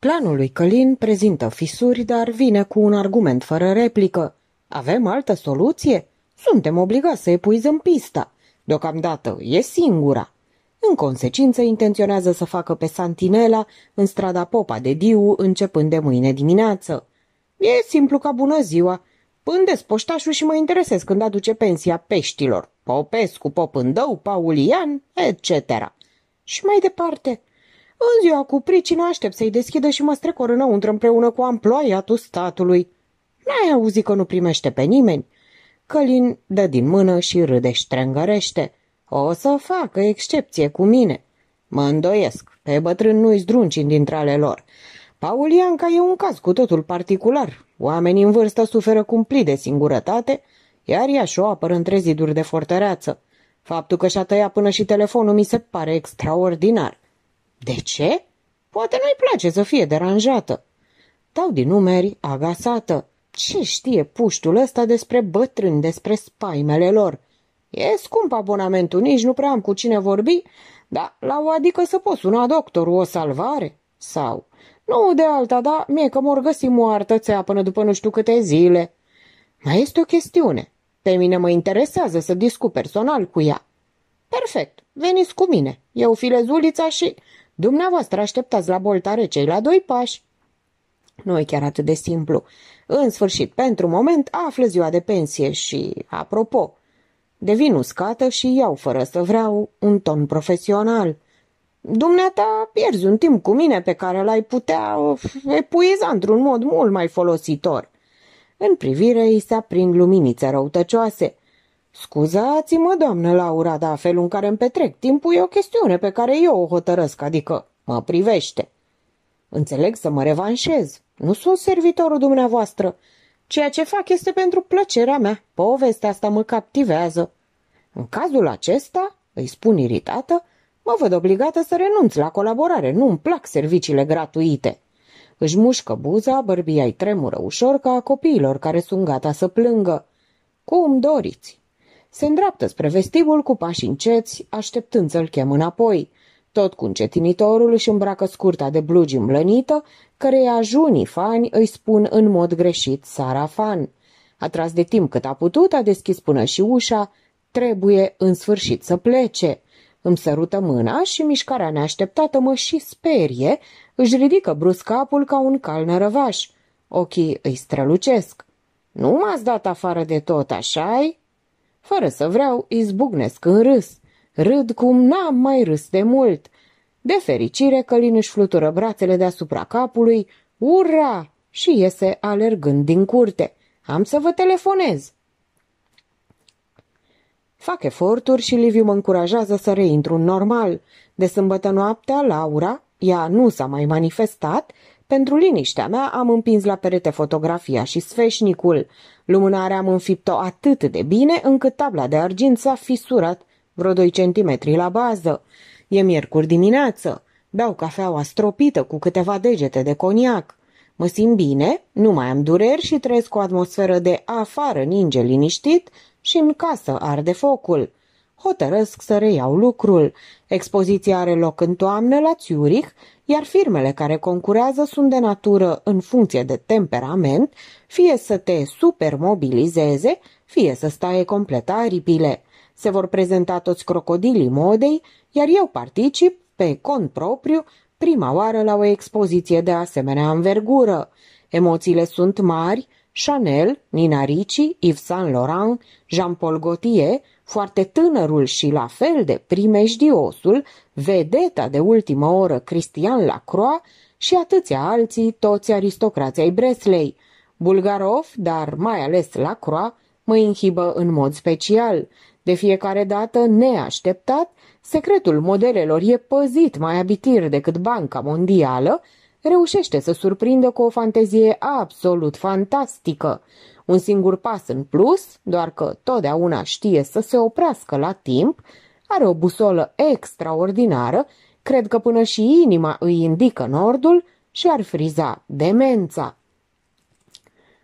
Planul lui Călin prezintă fisuri, dar vine cu un argument fără replică. Avem altă soluție? Suntem obligați să epuizăm pista. Deocamdată e singura. În consecință, intenționează să facă pe Santinela în strada Popa de Diu începând de mâine dimineață. E simplu ca bună ziua. Pândesc poștașul și mă interesez când aduce pensia peștilor. Popescu, Popândău, Paulian, etc. Și mai departe, în ziua cu pricina aștept să-i deschidă și mă strecor înăuntru împreună cu amploiatul statului. N-ai auzit că nu primește pe nimeni? Călin dă din mână și râde trângărește. O să facă excepție cu mine. Mă îndoiesc, pe bătrân nu-i zdrunci dintre ale lor. Paulianca e un caz cu totul particular. Oamenii în vârstă suferă cumplit de singurătate, iar ea și-o apără între ziduri de fortăreață. Faptul că și-a tăiat până și telefonul mi se pare extraordinar. De ce? Poate nu-i place să fie deranjată. tau din numeri, agasată. Ce știe puștul ăsta despre bătrâni, despre spaimele lor? E scump abonamentul, nici nu prea am cu cine vorbi, dar la o adică să pot suna doctorul o salvare? Sau, nu de alta, da, mie că mor găsi țea până după nu știu câte zile. Mai este o chestiune. Pe mine mă interesează să discut personal cu ea. Perfect, veniți cu mine. Eu filezulița și Dumneavoastră așteptați la bolta recei la doi pași. Nu e chiar atât de simplu. În sfârșit, pentru moment, află ziua de pensie și, apropo, devin uscată și iau, fără să vreau, un ton profesional. Dumneata pierzi un timp cu mine pe care l-ai putea epuiza într-un mod mult mai folositor. În privire îi se aprind luminițe răutăcioase. Scuzați-mă, doamnă Laura, dar felul în care îmi petrec timpul e o chestiune pe care eu o hotărăsc, adică mă privește. Înțeleg să mă revanșez. Nu sunt servitorul dumneavoastră. Ceea ce fac este pentru plăcerea mea. Povestea asta mă captivează. În cazul acesta, îi spun iritată, mă văd obligată să renunț la colaborare. Nu-mi plac serviciile gratuite. Își mușcă buza, bărbia i tremură ușor ca a copiilor care sunt gata să plângă. Cum doriți. Se îndreaptă spre vestibul cu pași înceți, așteptând să-l chem înapoi. Tot cu încetinitorul își îmbracă scurta de blugi îmblănită, căreia junii fani îi spun în mod greșit Sara Fan. Atras de timp cât a putut, a deschis până și ușa, trebuie în sfârșit să plece. Îmi sărută mâna și mișcarea neașteptată mă și sperie, își ridică brusc capul ca un cal nărăvaș. Ochii îi strălucesc. Nu m-ați dat afară de tot, așa -i? Fără să vreau, izbucnesc în râs. Râd cum n-am mai râs de mult. De fericire, Călin își flutură brațele deasupra capului. Ura! Și iese alergând din curte. Am să vă telefonez. Fac eforturi și Liviu mă încurajează să reintru în normal. De sâmbătă noaptea, Laura, ea nu s-a mai manifestat, pentru liniștea mea am împins la perete fotografia și sfeșnicul. Lumânarea am înfipt-o atât de bine încât tabla de argint s-a fisurat vreo 2 centimetri la bază. E miercuri dimineață. Beau cafeaua stropită cu câteva degete de coniac. Mă simt bine, nu mai am dureri și trăiesc o atmosferă de afară ninge liniștit și în casă arde focul hotărăsc să reiau lucrul. Expoziția are loc în toamnă la Zurich, iar firmele care concurează sunt de natură în funcție de temperament, fie să te supermobilizeze, fie să stai complet aripile. Se vor prezenta toți crocodilii modei, iar eu particip, pe cont propriu, prima oară la o expoziție de asemenea învergură. Emoțiile sunt mari, Chanel, Nina Ricci, Yves Saint Laurent, Jean-Paul Gaultier, foarte tânărul și la fel de primejdiosul, vedeta de ultimă oră Cristian Lacroix și atâția alții, toți aristocrații ai Breslei. Bulgarov, dar mai ales Lacroix, mă inhibă în mod special. De fiecare dată, neașteptat, secretul modelelor e păzit mai abitir decât Banca Mondială, reușește să surprindă cu o fantezie absolut fantastică. Un singur pas în plus, doar că totdeauna știe să se oprească la timp, are o busolă extraordinară, cred că până și inima îi indică nordul și ar friza demența.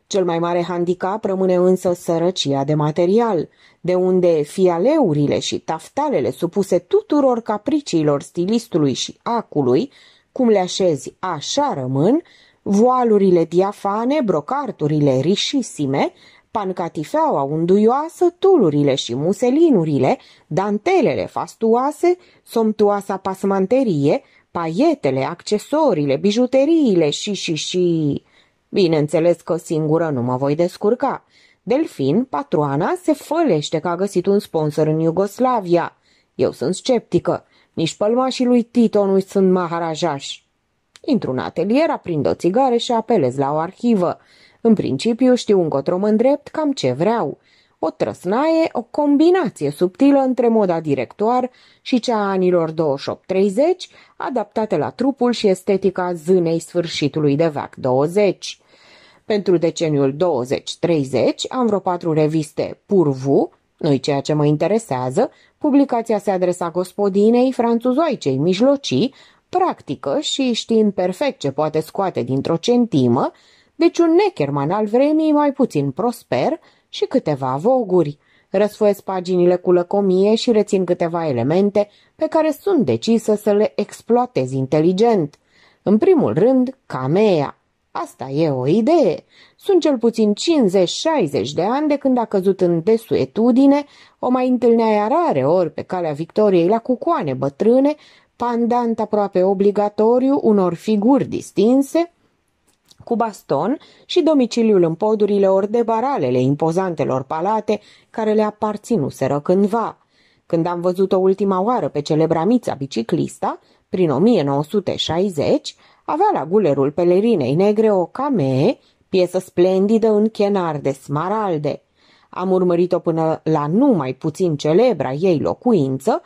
Cel mai mare handicap rămâne însă sărăcia de material, de unde fialeurile și taftalele supuse tuturor capriciilor stilistului și acului, cum le așezi așa rămân, voalurile diafane, brocarturile rișisime, pancatifeaua unduioasă, tulurile și muselinurile, dantelele fastuoase, somtuoasa pasmanterie, paietele, accesoriile, bijuteriile și și și... Bineînțeles că singură nu mă voi descurca. Delfin, patroana, se fălește că a găsit un sponsor în Iugoslavia. Eu sunt sceptică. Nici pălmașii lui Tito nu sunt maharajași. Intru în atelier, aprind o țigară și apelez la o arhivă. În principiu știu încotro mă îndrept cam ce vreau. O trăsnaie, o combinație subtilă între moda directoar și cea a anilor 28-30, adaptată la trupul și estetica zânei sfârșitului de veac 20. Pentru deceniul 20-30 am vreo patru reviste Purvu, nu-i ceea ce mă interesează, publicația se adresa gospodinei franțuzoicei mijlocii, practică și știind perfect ce poate scoate dintr-o centimă, deci un necherman al vremii mai puțin prosper și câteva voguri. Răsfoiesc paginile cu lăcomie și rețin câteva elemente pe care sunt decisă să le exploatez inteligent. În primul rând, camea. Asta e o idee. Sunt cel puțin 50-60 de ani de când a căzut în desuetudine, o mai întâlnea rare ori pe calea victoriei la cucoane bătrâne, pandant aproape obligatoriu unor figuri distinse, cu baston și domiciliul în podurile ori de baralele impozantelor palate care le aparținuseră cândva. Când am văzut-o ultima oară pe celebra mița biciclista, prin 1960, avea la gulerul pelerinei negre o camee, piesă splendidă în chenar de smaralde. Am urmărit-o până la numai puțin celebra ei locuință,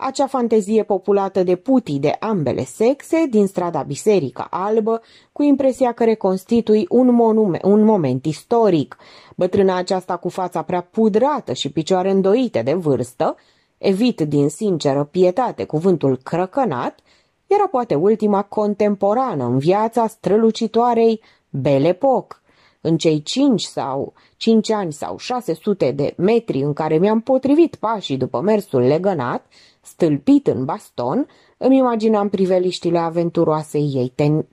acea fantezie populată de putii de ambele sexe din strada Biserica Albă, cu impresia că reconstitui un, monume, un moment istoric. Bătrâna aceasta cu fața prea pudrată și picioare îndoite de vârstă, evit din sinceră pietate cuvântul crăcănat, era poate ultima contemporană în viața strălucitoarei Belle Époque. În cei cinci sau cinci ani sau șase sute de metri în care mi-am potrivit pașii după mersul legănat, Stâlpit în baston, îmi imaginam priveliștile aventuroase ei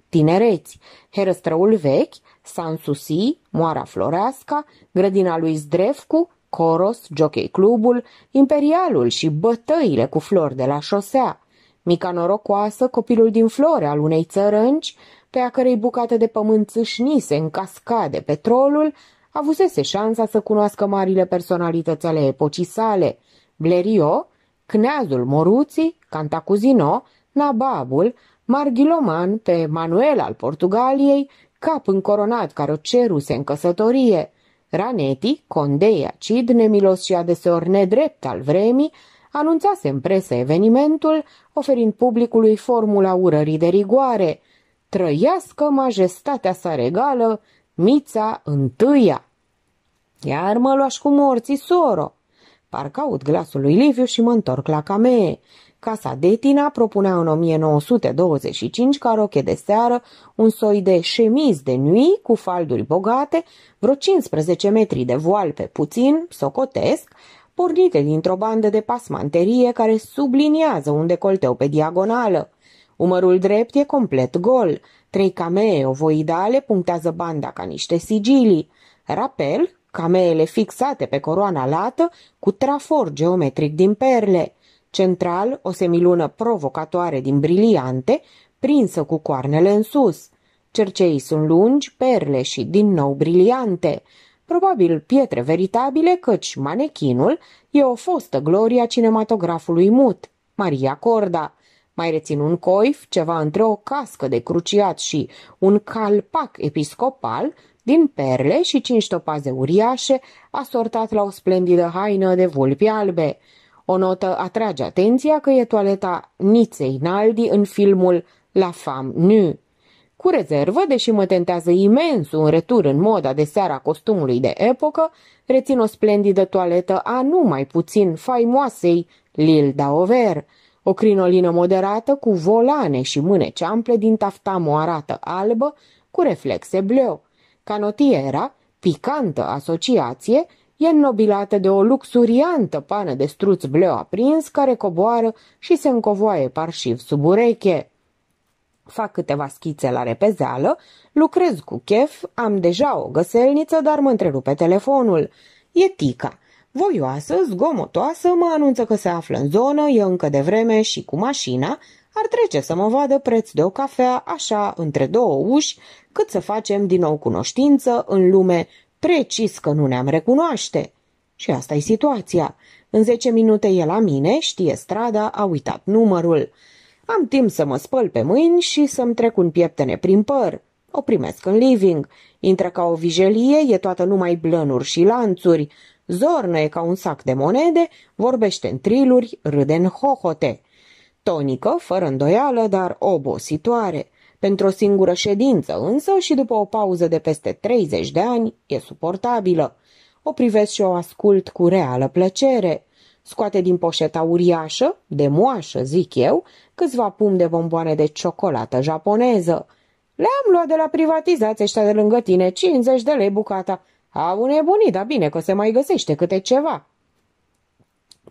tinereți, herăstrăul vechi, Sansusi, Moara Floreasca, grădina lui Zdrefcu, Coros, Jockey Clubul, Imperialul și bătăile cu flori de la șosea. Mica norocoasă, copilul din flore al unei țărânci, pe a cărei bucată de pământ țâșnise în cascade petrolul, avusese șansa să cunoască marile personalități ale epocii sale. Blériot. Cneazul Moruții, Cantacuzino, Nababul, Marghiloman pe Manuel al Portugaliei, cap încoronat care o ceruse în căsătorie. Raneti, condeia cid nemilos și adeseori nedrept al vremii, anunțase în presă evenimentul, oferind publicului formula urării de rigoare. Trăiască majestatea sa regală, Mița întâia! Iar mă luași cu morții soro, Parcă aud glasul lui Liviu și mă întorc la camee. Casa Detina propunea în 1925 ca roche de seară un soi de șemiz de nui cu falduri bogate, vreo 15 metri de voal pe puțin, socotesc, pornite dintr-o bandă de pasmanterie care subliniază un decolteu pe diagonală. Umărul drept e complet gol, trei camee ovoidale punctează banda ca niște sigilii. Rapel, cameele fixate pe coroana lată cu trafor geometric din perle, central o semilună provocatoare din briliante, prinsă cu coarnele în sus. Cerceii sunt lungi, perle și din nou briliante, probabil pietre veritabile, căci manechinul e o fostă gloria cinematografului mut, Maria Corda. Mai rețin un coif, ceva între o cască de cruciat și un calpac episcopal, din perle și cinci topaze uriașe, asortat la o splendidă haină de vulpi albe. O notă atrage atenția că e toaleta Niței Naldi în filmul La Femme Nu. Cu rezervă, deși mă tentează imens un retur în moda de seara costumului de epocă, rețin o splendidă toaletă a numai puțin faimoasei Lil Daover. O crinolină moderată cu volane și mâneci ample din tafta arată albă, cu reflexe bleu. Canotiera, picantă asociație, e înnobilată de o luxuriantă pană de struț bleu aprins care coboară și se încovoaie parșiv sub ureche. Fac câteva schițe la repezeală, lucrez cu chef, am deja o găselniță, dar mă întrerupe telefonul. E tica. Voioasă, zgomotoasă, mă anunță că se află în zonă, e încă de vreme și cu mașina, ar trece să mă vadă preț de o cafea așa între două uși, cât să facem din nou cunoștință în lume, precis că nu ne-am recunoaște. Și asta e situația. În zece minute e la mine, știe strada, a uitat numărul. Am timp să mă spăl pe mâini și să-mi trec un pieptene prin păr. O primesc în living. Intră ca o vijelie, e toată numai blănuri și lanțuri. Zornă e ca un sac de monede, vorbește în triluri, râde în hohote. Tonică, fără îndoială, dar obositoare. Pentru o singură ședință însă și după o pauză de peste 30 de ani e suportabilă. O privesc și o ascult cu reală plăcere. Scoate din poșeta uriașă, de moașă zic eu, câțiva pum de bomboane de ciocolată japoneză. Le-am luat de la privatizați ăștia de lângă tine, 50 de lei bucata. Au nebunit, dar bine că se mai găsește câte ceva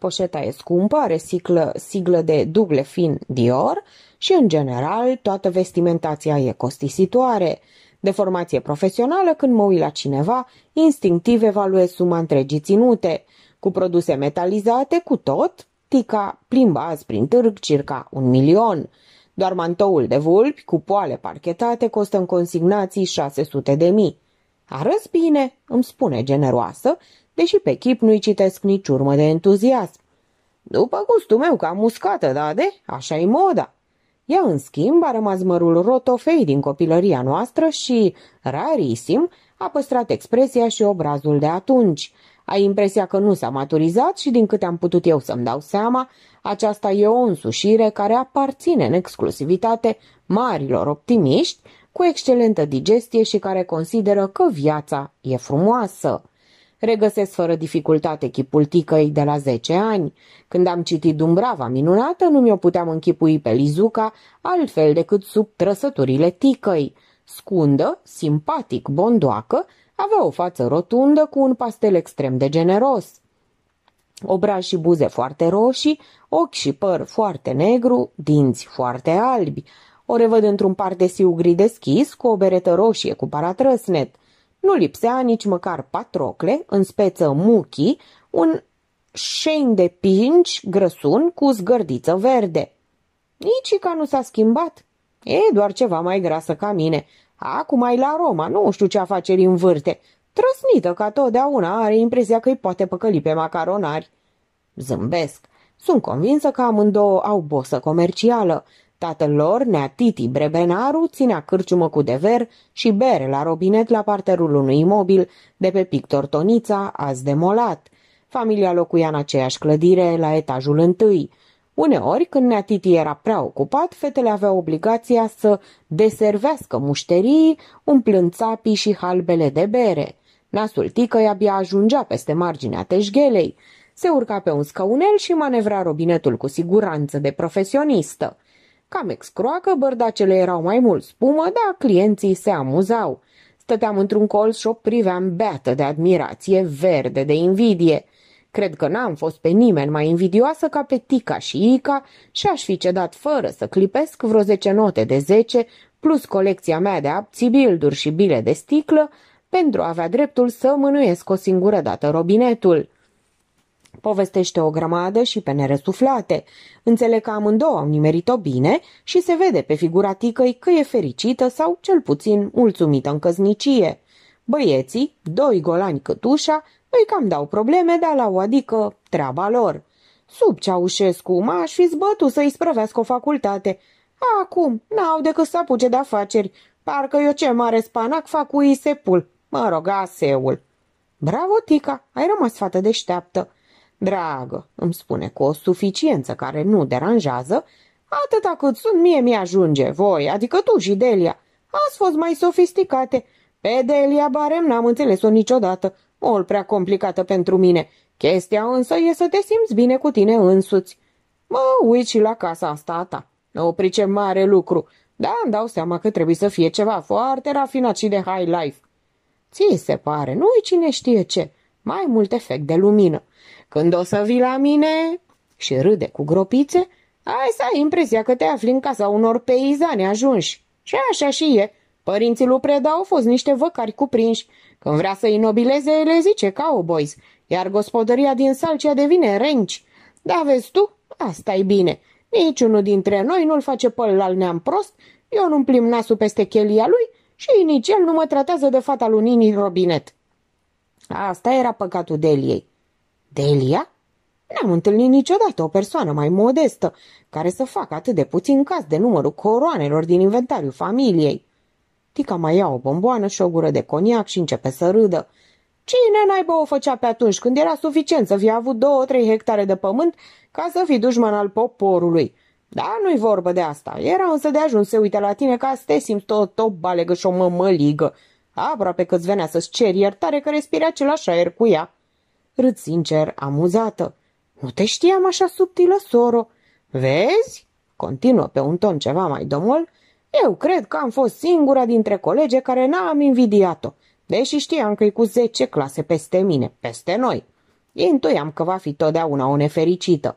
poșeta e scumpă, are siglă, siglă de duble fin Dior și, în general, toată vestimentația e costisitoare. De formație profesională, când mă uit la cineva, instinctiv evaluez suma întregii ținute. Cu produse metalizate, cu tot, tica plimba azi prin târg circa un milion. Doar mantoul de vulpi cu poale parchetate costă în consignații 600 de mii. Arăți bine, îmi spune generoasă, deși pe chip nu-i citesc nici urmă de entuziasm. După gustul meu, cam muscată, da de? așa e moda. Ea, în schimb, a rămas mărul rotofei din copilăria noastră și, rarisim, a păstrat expresia și obrazul de atunci. Ai impresia că nu s-a maturizat și, din câte am putut eu să-mi dau seama, aceasta e o însușire care aparține în exclusivitate marilor optimiști, cu excelentă digestie și care consideră că viața e frumoasă. Regăsesc fără dificultate chipul ticăi de la 10 ani. Când am citit Dumbrava minunată, nu mi-o puteam închipui pe Lizuca altfel decât sub trăsăturile ticăi. Scundă, simpatic, bondoacă, avea o față rotundă cu un pastel extrem de generos. Obraj și buze foarte roșii, ochi și păr foarte negru, dinți foarte albi. O revăd într-un pardesiu gri deschis, cu o beretă roșie cu paratrăsnet. Nu lipsea nici măcar patrocle, în speță muchi, un șein de pinci grăsun cu zgârdiță verde. Nici ca nu s-a schimbat. E doar ceva mai grasă ca mine. Acum ai la Roma, nu știu ce afaceri în vârte. Trăsnită ca totdeauna, are impresia că îi poate păcăli pe macaronari. Zâmbesc. Sunt convinsă că amândouă au bosă comercială. Tatăl lor, nea Titi Brebenaru, ținea cârciumă cu dever și bere la robinet la parterul unui imobil de pe Pictor Tonița, azi demolat. Familia locuia în aceeași clădire, la etajul întâi. Uneori, când nea Titi era prea ocupat, fetele aveau obligația să deservească mușterii, umplând țapii și halbele de bere. Nasul ticăi abia ajungea peste marginea teșghelei. Se urca pe un scaunel și manevra robinetul cu siguranță de profesionistă. Cam excroacă, bărdacele erau mai mult spumă, dar clienții se amuzau. Stăteam într-un colț și o priveam beată de admirație, verde de invidie. Cred că n-am fost pe nimeni mai invidioasă ca pe Tica și Ica și aș fi cedat fără să clipesc vreo 10 note de 10, plus colecția mea de abțibilduri și bile de sticlă, pentru a avea dreptul să mânuiesc o singură dată robinetul. Povestește o grămadă și pe neresuflate. Înțeleg că amândouă au nimerit-o bine și se vede pe figura ticăi că e fericită sau cel puțin mulțumită în căznicie. Băieții, doi golani cătușa, îi cam dau probleme, dar la o adică treaba lor. Sub Ceaușescu m-aș fi zbătut să-i sprăvească o facultate. Acum n-au decât să apuce de afaceri. Parcă eu ce mare spanac fac cu isepul. Mă rog, aseul. Bravo, Tica, ai rămas fată deșteaptă. Dragă, îmi spune cu o suficiență care nu deranjează, atâta cât sunt mie mi-ajunge voi, adică tu și Delia. Ați fost mai sofisticate. Pe Delia Barem n-am înțeles-o niciodată, Ol prea complicată pentru mine. Chestia însă e să te simți bine cu tine însuți. Mă uit și la casa asta ta. Nu pricep mare lucru, Da, îmi dau seama că trebuie să fie ceva foarte rafinat și de high life. Ți se pare, nu-i cine știe ce mai mult efect de lumină. Când o să vii la mine și râde cu gropițe, ai să ai impresia că te afli în casa unor peizane ajunși. Și așa și e. Părinții lui Preda au fost niște văcari cuprinși. Când vrea să inobileze, le zice cowboys, iar gospodăria din Salcea devine renci. Da, vezi tu, asta e bine. Niciunul dintre noi nu-l face păl la neam prost, eu nu-mi plim nasul peste chelia lui și nici el nu mă tratează de fata lui Nini Robinet. Asta era păcatul Deliei. Delia? N-am întâlnit niciodată o persoană mai modestă care să facă atât de puțin caz de numărul coroanelor din inventariul familiei. Tica mai ia o bomboană și o gură de coniac și începe să râdă. Cine naiba o făcea pe atunci când era suficient să fi avut două-trei hectare de pământ ca să fii dușman al poporului? Da, nu-i vorbă de asta. Era însă de ajuns să uite la tine ca să te simți tot o balegă și o mămăligă. Aproape că-ți venea să-ți ceri iertare că respiri același aer cu ea. Râd sincer, amuzată. Nu te știam așa subtilă, soro. Vezi? Continuă pe un ton ceva mai domol. Eu cred că am fost singura dintre colege care n-am invidiat-o, deși știam că i cu zece clase peste mine, peste noi. Intuiam că va fi totdeauna o nefericită.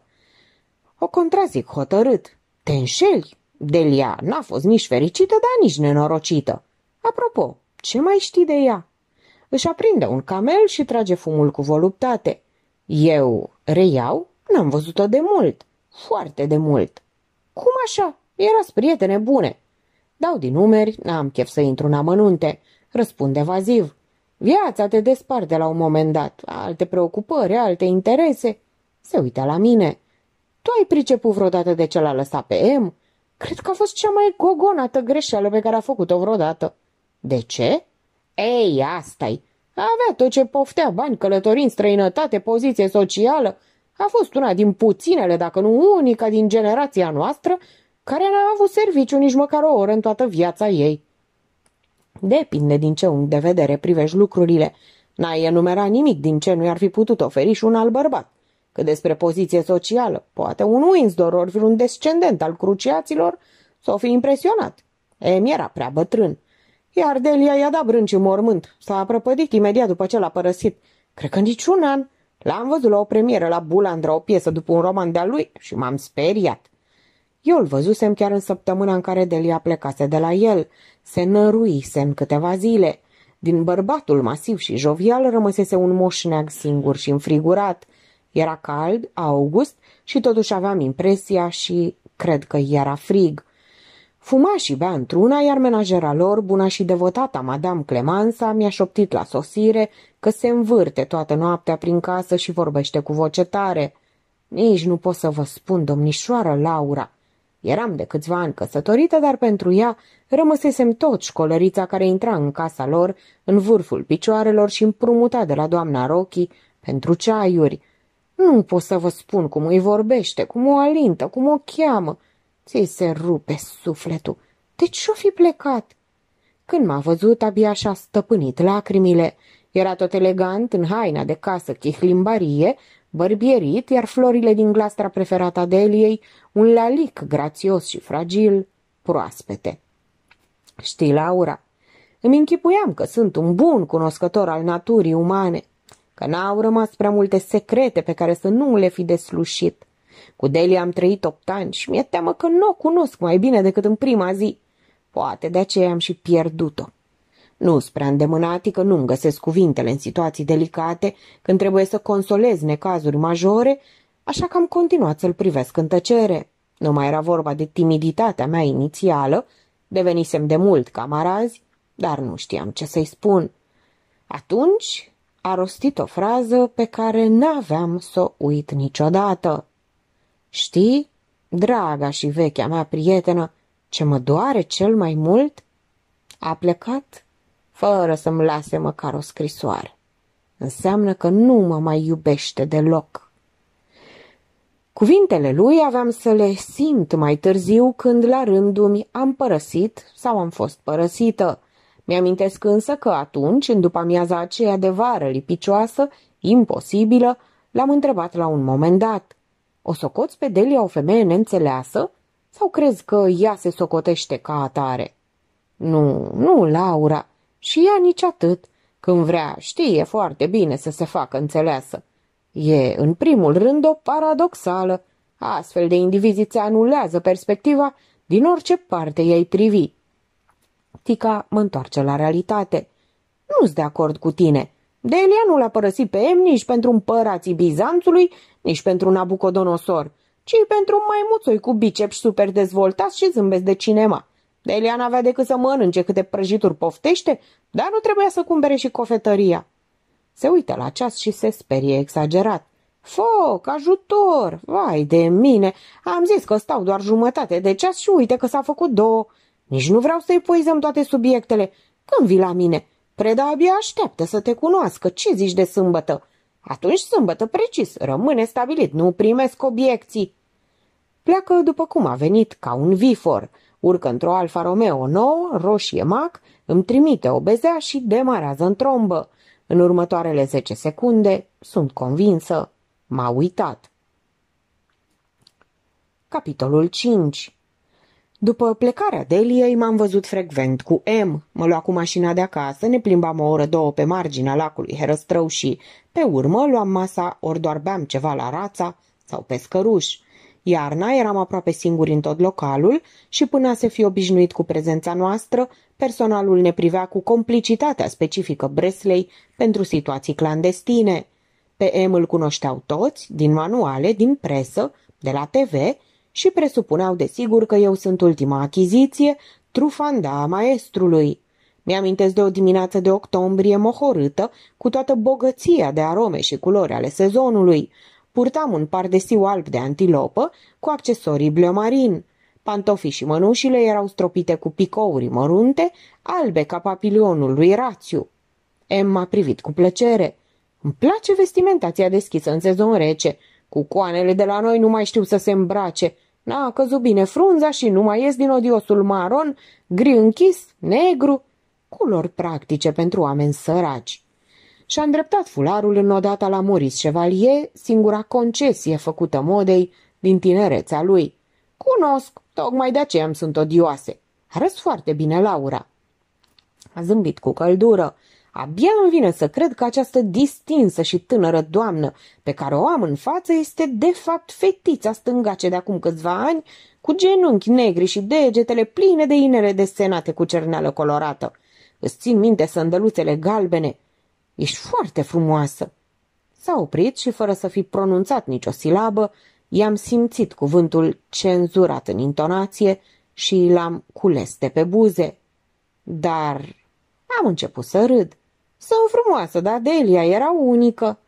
O contrazic hotărât. Te înșeli? Delia n-a fost nici fericită, dar nici nenorocită. Apropo, ce mai știi de ea?" Își aprinde un camel și trage fumul cu voluptate. Eu reiau? N-am văzut-o de mult. Foarte de mult. Cum așa? Erați prietene bune. Dau din numeri, n-am chef să intru în amănunte. Răspunde evaziv. Viața te desparte la un moment dat. Alte preocupări, alte interese. Se uită la mine. Tu ai priceput vreodată de ce l-a lăsat pe M? Cred că a fost cea mai gogonată greșeală pe care a făcut-o vreodată. De ce? Ei, asta-i. Avea tot ce poftea, bani, călătorii în străinătate, poziție socială. A fost una din puținele, dacă nu unica din generația noastră, care n-a avut serviciu nici măcar o oră în toată viața ei. Depinde din ce unghi de vedere privești lucrurile. N-ai enumerat nimic din ce nu i-ar fi putut oferi și un alt bărbat. Că despre poziție socială, poate un Winsdor ori vreun descendent al cruciaților, s-o fi impresionat. Em era prea bătrân. Iar Delia i-a dat brânci în mormânt. S-a prăpădit imediat după ce l-a părăsit. Cred că niciun an. L-am văzut la o premieră la Bulandra, o piesă după un roman de-a lui și m-am speriat. Eu îl văzusem chiar în săptămâna în care Delia plecase de la el. Se năruise în câteva zile. Din bărbatul masiv și jovial rămăsese un moșneag singur și înfrigurat. Era cald, august și totuși aveam impresia și cred că era frig. Fuma și bea într-una, iar menajera lor, buna și devotata Madame Clemansa, mi-a șoptit la sosire că se învârte toată noaptea prin casă și vorbește cu voce tare. Nici nu pot să vă spun, domnișoară Laura. Eram de câțiva ani căsătorită, dar pentru ea rămăsesem tot școlărița care intra în casa lor, în vârful picioarelor și împrumuta de la doamna Rochi pentru ceaiuri. Nu pot să vă spun cum îi vorbește, cum o alintă, cum o cheamă, Ți se rupe sufletul. De ce-o fi plecat? Când m-a văzut, abia și-a stăpânit lacrimile. Era tot elegant, în haina de casă chihlimbarie, bărbierit, iar florile din glastra preferată de Eliei, un lalic grațios și fragil, proaspete. Știi, Laura, îmi închipuiam că sunt un bun cunoscător al naturii umane, că n-au rămas prea multe secrete pe care să nu le fi deslușit. Cu Delia am trăit opt ani și mi-e teamă că nu o cunosc mai bine decât în prima zi. Poate de aceea am și pierdut-o. nu spre prea îndemânatică, nu-mi găsesc cuvintele în situații delicate, când trebuie să consolez necazuri majore, așa că am continuat să-l privesc în tăcere. Nu mai era vorba de timiditatea mea inițială, devenisem de mult camarazi, dar nu știam ce să-i spun. Atunci a rostit o frază pe care n-aveam să o uit niciodată. Știi, draga și vechea mea prietenă, ce mă doare cel mai mult? A plecat fără să-mi lase măcar o scrisoare. Înseamnă că nu mă mai iubește deloc. Cuvintele lui aveam să le simt mai târziu când la rândul mi am părăsit sau am fost părăsită. Mi-amintesc însă că atunci, în după amiaza aceea de vară lipicioasă, imposibilă, l-am întrebat la un moment dat. O socoți pe Delia o femeie neînțeleasă? Sau crezi că ea se socotește ca atare? Nu, nu, Laura. Și ea nici atât. Când vrea, știe foarte bine să se facă înțeleasă. E, în primul rând, o paradoxală. Astfel de indivizi ți anulează perspectiva din orice parte ei privi. Tica mă întoarce la realitate. Nu-s de acord cu tine. Delia nu l-a părăsit pe M nici pentru împărații Bizanțului, nici pentru Nabucodonosor, ci pentru un maimuțoi cu bicepși super dezvoltați și zâmbesc de cinema. Delia n-avea decât să mănânce câte prăjituri poftește, dar nu trebuia să cumpere și cofetăria. Se uită la ceas și se sperie exagerat. Foc, ajutor! Vai de mine! Am zis că stau doar jumătate de ceas și uite că s-a făcut două. Nici nu vreau să epuizăm toate subiectele. Când vii la mine? Preda abia așteaptă să te cunoască. Ce zici de sâmbătă? Atunci sâmbătă precis, rămâne stabilit, nu primesc obiecții. Pleacă după cum a venit, ca un vifor. Urcă într-o Alfa Romeo nouă, roșie mac, îmi trimite o bezea și demarează în trombă. În următoarele 10 secunde, sunt convinsă, m-a uitat. Capitolul 5 după plecarea Deliei m-am văzut frecvent cu M, mă lua cu mașina de acasă, ne plimbam o oră două pe marginea lacului Herăstrău și, pe urmă, luam masa ori doar beam ceva la rața sau pe scăruș. Iarna eram aproape singuri în tot localul și până a se fi obișnuit cu prezența noastră, personalul ne privea cu complicitatea specifică Breslei pentru situații clandestine. Pe M îl cunoșteau toți, din manuale, din presă, de la TV și presupuneau desigur că eu sunt ultima achiziție, trufanda a maestrului. Mi-amintesc de o dimineață de octombrie mohorâtă, cu toată bogăția de arome și culori ale sezonului. Purtam un par de siu alb de antilopă cu accesorii bleomarin. Pantofii și mănușile erau stropite cu picouri mărunte, albe ca papilionul lui Rațiu. Emma a privit cu plăcere. Îmi place vestimentația deschisă în sezon rece. Cu coanele de la noi nu mai știu să se îmbrace. N-a da, căzut bine frunza și nu mai ies din odiosul maron, gri închis, negru, culori practice pentru oameni săraci. Și-a îndreptat fularul înodată la Maurice Chevalier, singura concesie făcută modei din tinerețea lui. Cunosc, tocmai de aceea îmi sunt odioase. Arăs foarte bine, Laura. A zâmbit cu căldură Abia îmi vine să cred că această distinsă și tânără doamnă pe care o am în față este de fapt fetița stângace de acum câțiva ani, cu genunchi negri și degetele pline de inere desenate cu cerneală colorată. Îți țin minte sândăluțele galbene. Ești foarte frumoasă. S-a oprit și, fără să fi pronunțat nicio silabă, i-am simțit cuvântul cenzurat în intonație și l-am cules de pe buze. Dar am început să râd. Sau frumoasă, dar Delia era unică.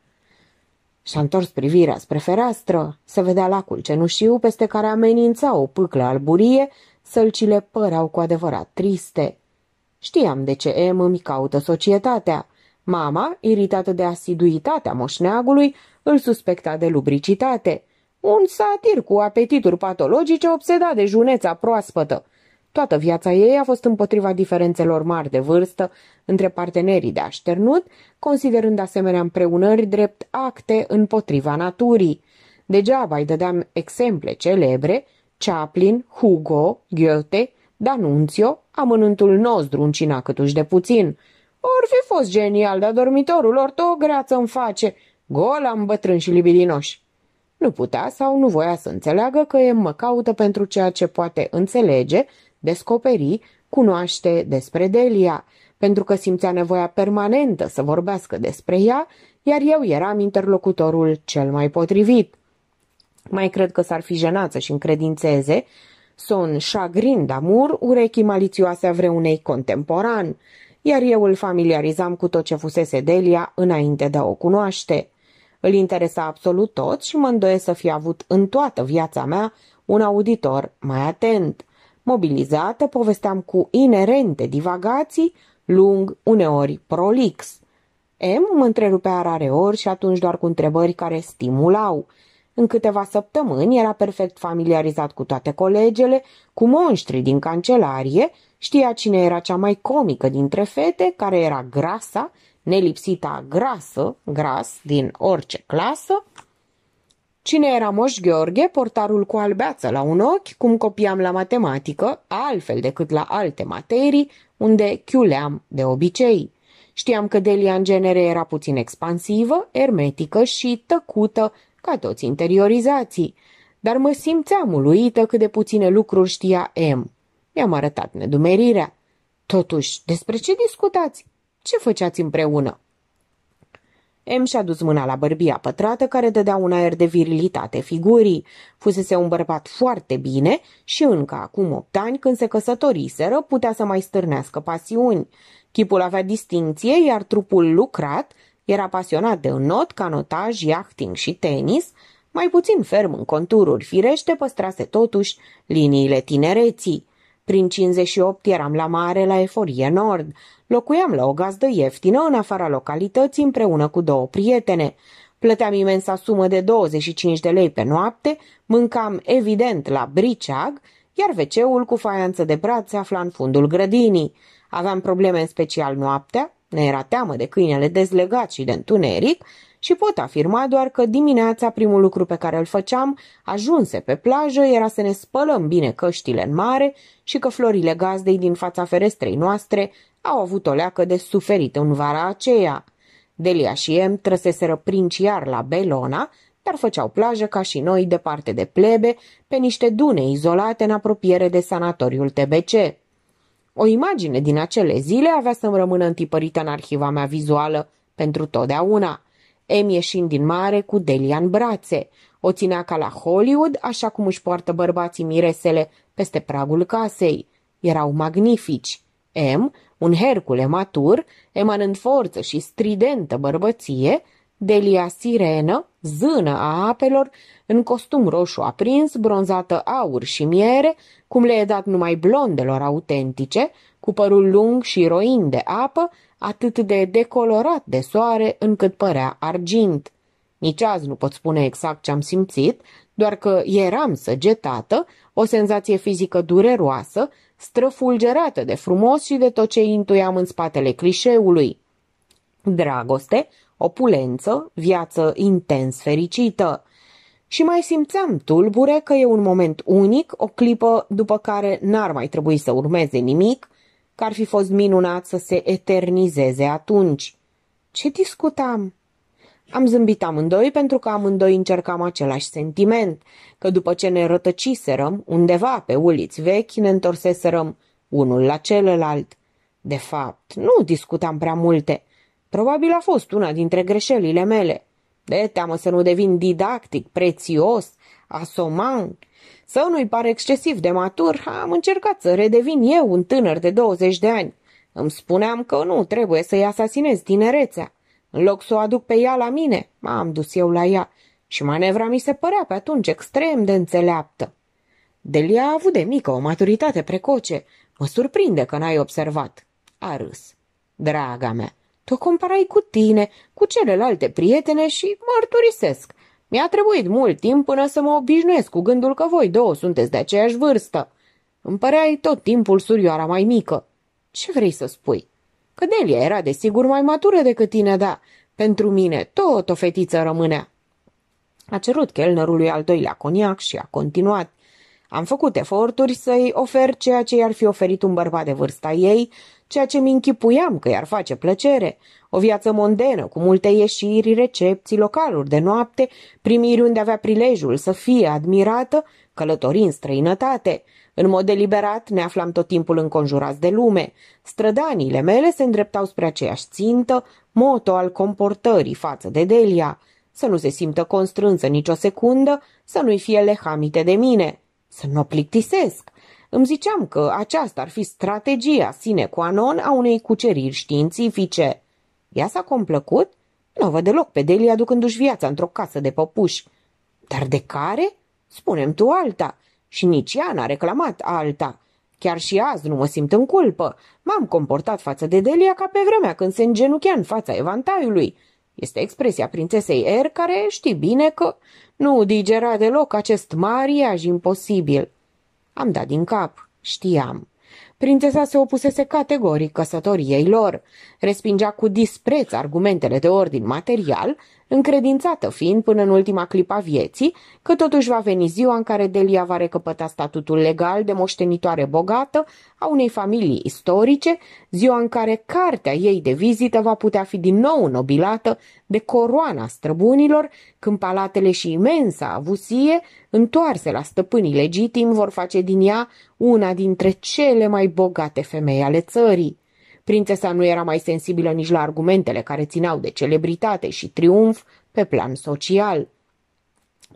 Și-a întors privirea spre fereastră, se vedea lacul cenușiu peste care amenința o pâclă alburie, sălcile păreau cu adevărat triste. Știam de ce M îmi caută societatea. Mama, iritată de asiduitatea moșneagului, îl suspecta de lubricitate. Un satir cu apetituri patologice obsedat de juneța proaspătă – Toată viața ei a fost împotriva diferențelor mari de vârstă între partenerii de așternut, considerând asemenea împreunări drept acte împotriva naturii. Degeaba îi dădeam exemple celebre, Chaplin, Hugo, Goethe, Danunțio, amănântul nostru încina câtuși de puțin. Or fi fost genial, dar dormitorul lor tot greață îmi face, gol am bătrân și libidinoși. Nu putea sau nu voia să înțeleagă că e mă caută pentru ceea ce poate înțelege descoperi, cunoaște despre Delia, pentru că simțea nevoia permanentă să vorbească despre ea, iar eu eram interlocutorul cel mai potrivit. Mai cred că s-ar fi jenat să-și încredințeze son șagrin d'amur urechii malițioase a vreunei contemporan, iar eu îl familiarizam cu tot ce fusese Delia înainte de a o cunoaște. Îl interesa absolut tot și mă îndoie să fi avut în toată viața mea un auditor mai atent. Mobilizată, povesteam cu inerente divagații, lung, uneori prolix. M mă întrerupea rare ori și atunci doar cu întrebări care stimulau. În câteva săptămâni era perfect familiarizat cu toate colegele, cu monștrii din cancelarie, știa cine era cea mai comică dintre fete, care era grasa, nelipsita grasă, gras, din orice clasă, Cine era Moș Gheorghe, portarul cu albeață la un ochi, cum copiam la matematică, altfel decât la alte materii, unde chiuleam de obicei. Știam că Delia în genere era puțin expansivă, ermetică și tăcută, ca toți interiorizații, dar mă simțeam uluită cât de puține lucruri știa M. Mi-am arătat nedumerirea. Totuși, despre ce discutați? Ce făceați împreună? M și-a dus mâna la bărbia pătrată care dădea un aer de virilitate figurii. Fusese un bărbat foarte bine și încă acum opt ani, când se căsătoriseră, putea să mai stârnească pasiuni. Chipul avea distinție, iar trupul lucrat era pasionat de not, canotaj, yachting și tenis, mai puțin ferm în contururi firește, păstrase totuși liniile tinereții. Prin 58 eram la mare la Eforie Nord. Locuiam la o gazdă ieftină în afara localității împreună cu două prietene. Plăteam imensa sumă de 25 de lei pe noapte, mâncam evident la briceag, iar veceul cu faianță de braț se afla în fundul grădinii. Aveam probleme în special noaptea, ne era teamă de câinele dezlegat și de întuneric, și pot afirma doar că dimineața primul lucru pe care îl făceam, ajunse pe plajă, era să ne spălăm bine căștile în mare și că florile gazdei din fața ferestrei noastre au avut o leacă de suferit în vara aceea. Delia și Em trăseseră princi iar la Belona, dar făceau plajă ca și noi departe de plebe, pe niște dune izolate în apropiere de sanatoriul TBC. O imagine din acele zile avea să-mi rămână întipărită în arhiva mea vizuală pentru totdeauna – Em ieșind din mare cu Delia în brațe. O ținea ca la Hollywood, așa cum își poartă bărbații miresele peste pragul casei. Erau magnifici. M, un hercule matur, emanând forță și stridentă bărbăție, Delia sirenă, zână a apelor, în costum roșu aprins, bronzată aur și miere, cum le e dat numai blondelor autentice, cu părul lung și roind de apă atât de decolorat de soare încât părea argint. Nici azi nu pot spune exact ce am simțit, doar că eram săgetată, o senzație fizică dureroasă, străfulgerată de frumos și de tot ce intuiam în spatele clișeului. Dragoste, opulență, viață intens fericită. Și mai simțeam tulbure că e un moment unic, o clipă după care n-ar mai trebui să urmeze nimic, că ar fi fost minunat să se eternizeze atunci. Ce discutam? Am zâmbit amândoi pentru că amândoi încercam același sentiment, că după ce ne rătăciserăm, undeva pe uliți vechi ne întorseserăm unul la celălalt. De fapt, nu discutam prea multe. Probabil a fost una dintre greșelile mele. De teamă să nu devin didactic, prețios, asomant, să nu-i pare excesiv de matur, am încercat să redevin eu un tânăr de 20 de ani. Îmi spuneam că nu trebuie să-i asasinez tinerețea. În loc să o aduc pe ea la mine, m-am dus eu la ea și manevra mi se părea pe atunci extrem de înțeleaptă. Delia a avut de mică o maturitate precoce. Mă surprinde că n-ai observat. A râs. Draga mea, tu comparai cu tine, cu celelalte prietene și mărturisesc. Mi-a trebuit mult timp până să mă obișnuiesc cu gândul că voi două sunteți de aceeași vârstă. Îmi păreai tot timpul surioara mai mică. Ce vrei să spui? Că Delia era desigur mai matură decât tine, da. Pentru mine tot o fetiță rămânea. A cerut chelnerului al doilea coniac și a continuat. Am făcut eforturi să-i ofer ceea ce i-ar fi oferit un bărbat de vârsta ei, ceea ce mi închipuiam că i-ar face plăcere. O viață mondenă, cu multe ieșiri, recepții, localuri de noapte, primiri unde avea prilejul să fie admirată, călătorii în străinătate. În mod deliberat ne aflam tot timpul înconjurați de lume. Strădaniile mele se îndreptau spre aceeași țintă, moto al comportării față de Delia. Să nu se simtă constrânsă nicio secundă, să nu-i fie lehamite de mine, să nu o plictisesc, îmi ziceam că aceasta ar fi strategia sine qua non a unei cuceriri științifice. Ea s-a complăcut? Nu văd deloc pe Delia ducându-și viața într-o casă de păpuși. Dar de care? Spunem tu alta. Și nici ea n-a reclamat alta. Chiar și azi nu mă simt în culpă. M-am comportat față de Delia ca pe vremea când se îngenuchea în fața evantaiului. Este expresia prințesei R er, care știi bine că nu digera deloc acest mariaj imposibil. Am dat din cap, știam. Prințesa se opusese categoric căsătoriei lor respingea cu dispreț argumentele de ordin material, încredințată fiind până în ultima clipa vieții că totuși va veni ziua în care Delia va recăpăta statutul legal de moștenitoare bogată a unei familii istorice, ziua în care cartea ei de vizită va putea fi din nou nobilată de coroana străbunilor, când palatele și imensa avusie, întoarse la stăpânii legitimi, vor face din ea una dintre cele mai bogate femei ale țării. Prințesa nu era mai sensibilă nici la argumentele care țineau de celebritate și triumf pe plan social.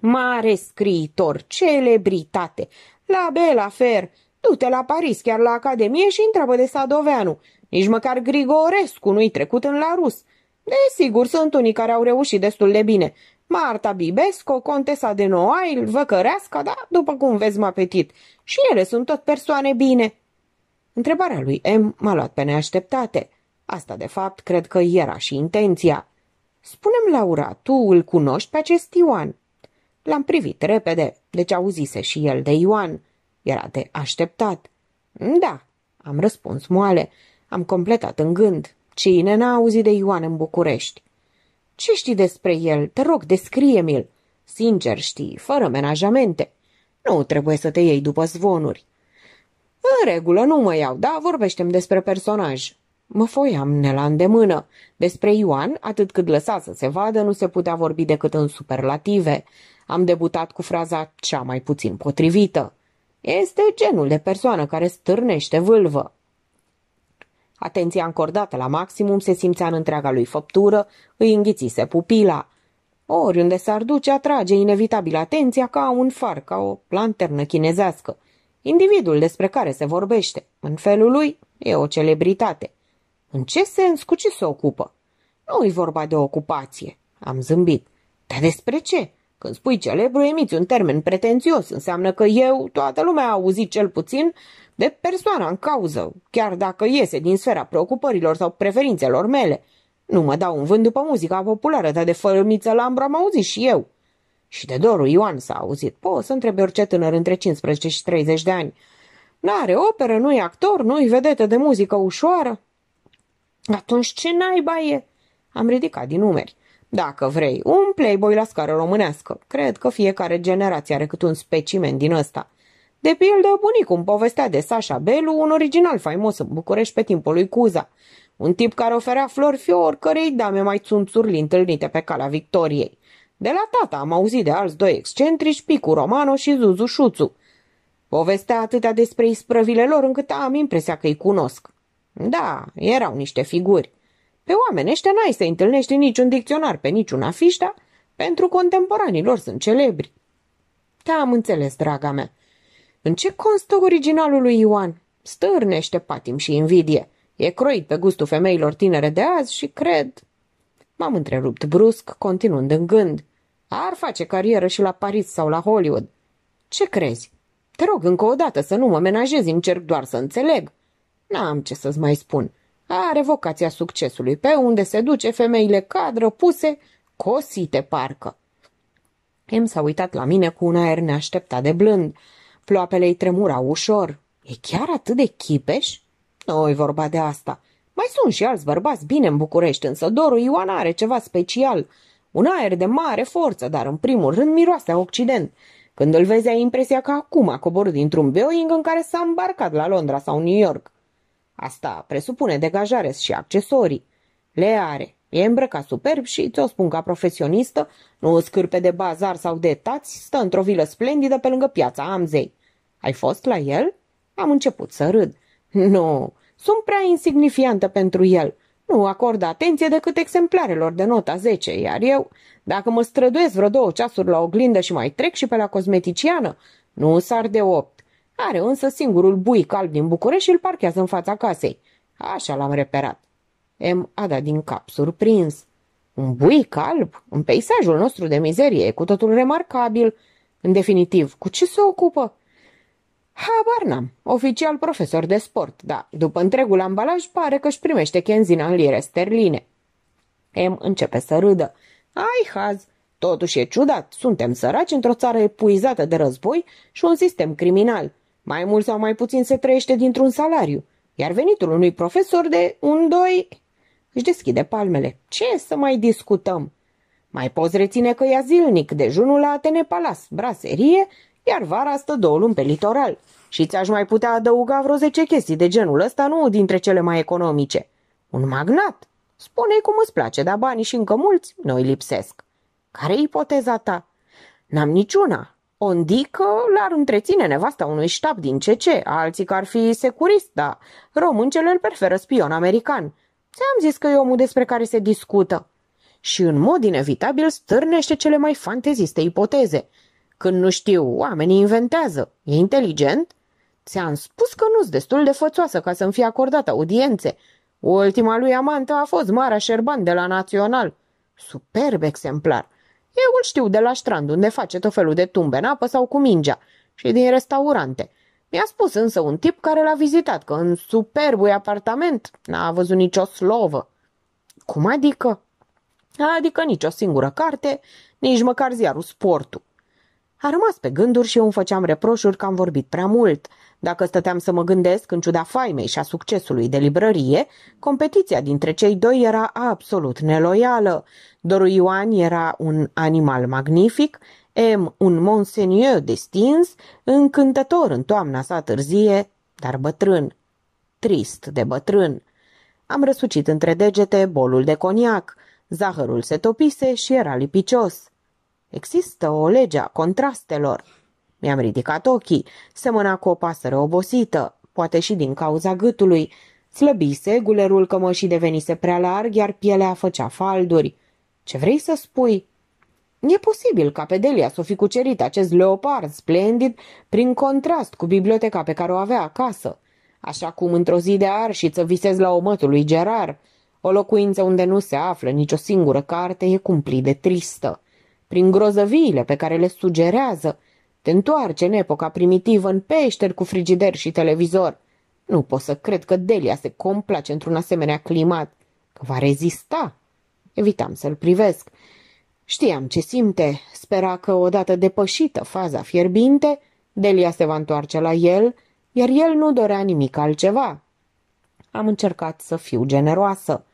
Mare scriitor, celebritate! La bel afer, Du-te la Paris, chiar la Academie și întreabă de Sadoveanu. Nici măcar Grigorescu nu-i trecut în la rus. Desigur, sunt unii care au reușit destul de bine. Marta Bibesco, contesa de Noail, Văcăreasca, da, după cum vezi, mă apetit. Și ele sunt tot persoane bine. Întrebarea lui M m-a luat pe neașteptate. Asta, de fapt, cred că era și intenția. Spunem Laura, tu îl cunoști pe acest Ioan?" L-am privit repede, deci auzise și el de Ioan. Era de așteptat. Da, am răspuns moale. Am completat în gând. Cine n-a auzit de Ioan în București? Ce știi despre el? Te rog, descrie-mi-l. Sincer știi, fără menajamente. Nu trebuie să te iei după zvonuri. În regulă, nu mă iau, da? vorbește despre personaj. Mă foiam ne la îndemână. Despre Ioan, atât cât lăsa să se vadă, nu se putea vorbi decât în superlative. Am debutat cu fraza cea mai puțin potrivită. Este genul de persoană care stârnește vâlvă. Atenția încordată la maximum se simțea în întreaga lui făptură, îi înghițise pupila. Oriunde s-ar duce, atrage inevitabil atenția ca un far, ca o lanternă chinezească. Individul despre care se vorbește, în felul lui, e o celebritate. În ce sens? Cu ce se ocupă? Nu-i vorba de ocupație, am zâmbit. Dar despre ce? Când spui celebru, emiți un termen pretențios. Înseamnă că eu, toată lumea a auzit cel puțin de persoana în cauză, chiar dacă iese din sfera preocupărilor sau preferințelor mele. Nu mă dau un vânt după muzica populară, dar de fărămiță la am auzit și eu. Și de Doru Ioan s-a auzit. Poți să întrebi orice tânăr între 15 și 30 de ani. N-are operă, nu-i actor, nu-i vedetă de muzică ușoară. Atunci ce naiba e? Am ridicat din numeri. Dacă vrei, un playboy la scară românească. Cred că fiecare generație are cât un specimen din ăsta. De pildă, bunicul îmi povestea de Sasha Belu, un original faimos în București pe timpul lui Cuza. Un tip care oferea flori fior cărei dame mai țunțuri întâlnite pe calea Victoriei. De la tata am auzit de alți doi excentrici, Picu Romano și Zuzu Șuțu. Povestea atâta despre isprăvile lor încât am impresia că îi cunosc. Da, erau niște figuri. Pe oameni ăștia n-ai să întâlnești în niciun dicționar, pe niciun afișta, Pentru contemporanii lor sunt celebri. Da, am înțeles, draga mea. În ce constă originalul lui Ioan? Stârnește patim și invidie. E croit pe gustul femeilor tinere de azi și cred... M-am întrerupt brusc, continuând în gând. Ar face carieră și la Paris sau la Hollywood. Ce crezi? Te rog încă o dată să nu mă menajezi, încerc doar să înțeleg. N-am ce să-ți mai spun. Are vocația succesului, pe unde se duce femeile cadră puse, cosite parcă. Em s-a uitat la mine cu un aer neașteptat de blând. Ploapele îi tremura ușor. E chiar atât de chipeș? Nu e vorba de asta. Mai sunt și alți bărbați bine în București, însă Doru Ioan are ceva special – un aer de mare forță, dar în primul rând miroase a Occident. Când îl vezi, ai impresia că acum a coborât dintr-un Boeing în care s-a îmbarcat la Londra sau New York. Asta presupune degajare și accesorii. Le are. E îmbrăcat superb și, ți-o spun ca profesionistă, nu o scârpe de bazar sau de tați, stă într-o vilă splendidă pe lângă piața Amzei. Ai fost la el? Am început să râd. Nu, no, sunt prea insignifiantă pentru el nu acordă atenție decât exemplarelor de nota 10, iar eu, dacă mă străduiesc vreo două ceasuri la oglindă și mai trec și pe la cosmeticiană, nu sar de 8. Are însă singurul bui calb din București și îl parchează în fața casei. Așa l-am reperat. M a dat din cap surprins. Un bui calb. În peisajul nostru de mizerie, cu totul remarcabil. În definitiv, cu ce se ocupă? Habar n-am. Oficial profesor de sport, da. După întregul ambalaj, pare că își primește chenzina în lire sterline. M începe să râdă. Ai haz! Totuși e ciudat. Suntem săraci într-o țară epuizată de război și un sistem criminal. Mai mult sau mai puțin se trăiește dintr-un salariu. Iar venitul unui profesor de un, doi... Își deschide palmele. Ce să mai discutăm? Mai poți reține că ia zilnic dejunul la Atene Palace, braserie iar vara stă două luni pe litoral. Și ți-aș mai putea adăuga vreo 10 chestii de genul ăsta, nu dintre cele mai economice. Un magnat. Spune-i cum îți place, dar banii și încă mulți noi lipsesc. Care e ipoteza ta? N-am niciuna. O îndică l-ar întreține nevasta unui ștab din CC, alții că ar fi securist, dar româncele îl preferă spion american. Ți-am zis că e omul despre care se discută. Și în mod inevitabil stârnește cele mai fanteziste ipoteze – când nu știu, oamenii inventează. E inteligent? Ți-am spus că nu-s destul de fățoasă ca să-mi fie acordată audiențe. Ultima lui amantă a fost Mara Șerban de la Național. Superb exemplar. Eu îl știu de la strand unde face tot felul de tumbe în apă sau cu mingea și din restaurante. Mi-a spus însă un tip care l-a vizitat că în superbui apartament n-a văzut nicio slovă. Cum adică? Adică nicio singură carte, nici măcar ziarul Sportul. A rămas pe gânduri și eu îmi făceam reproșuri că am vorbit prea mult. Dacă stăteam să mă gândesc, în ciuda faimei și a succesului de librărie, competiția dintre cei doi era absolut neloială. Doru Ioan era un animal magnific, M un monseigneur destins, încântător în toamna sa târzie, dar bătrân. Trist de bătrân. Am răsucit între degete bolul de coniac. Zahărul se topise și era lipicios. Există o lege a contrastelor. Mi-am ridicat ochii, semăna cu o pasăre obosită, poate și din cauza gâtului. Slăbise, gulerul cămășii devenise prea larg, iar pielea făcea falduri. Ce vrei să spui?" E posibil ca Delia să o fi cucerit acest leopard splendid prin contrast cu biblioteca pe care o avea acasă. Așa cum într-o zi de arșiță visez la omătul lui Gerar, o locuință unde nu se află nicio singură carte e cumplit de tristă prin grozăviile pe care le sugerează. Te întoarce în epoca primitivă, în peșteri cu frigider și televizor. Nu pot să cred că Delia se complace într-un asemenea climat, că va rezista. Evitam să-l privesc. Știam ce simte, spera că odată depășită faza fierbinte, Delia se va întoarce la el, iar el nu dorea nimic altceva. Am încercat să fiu generoasă.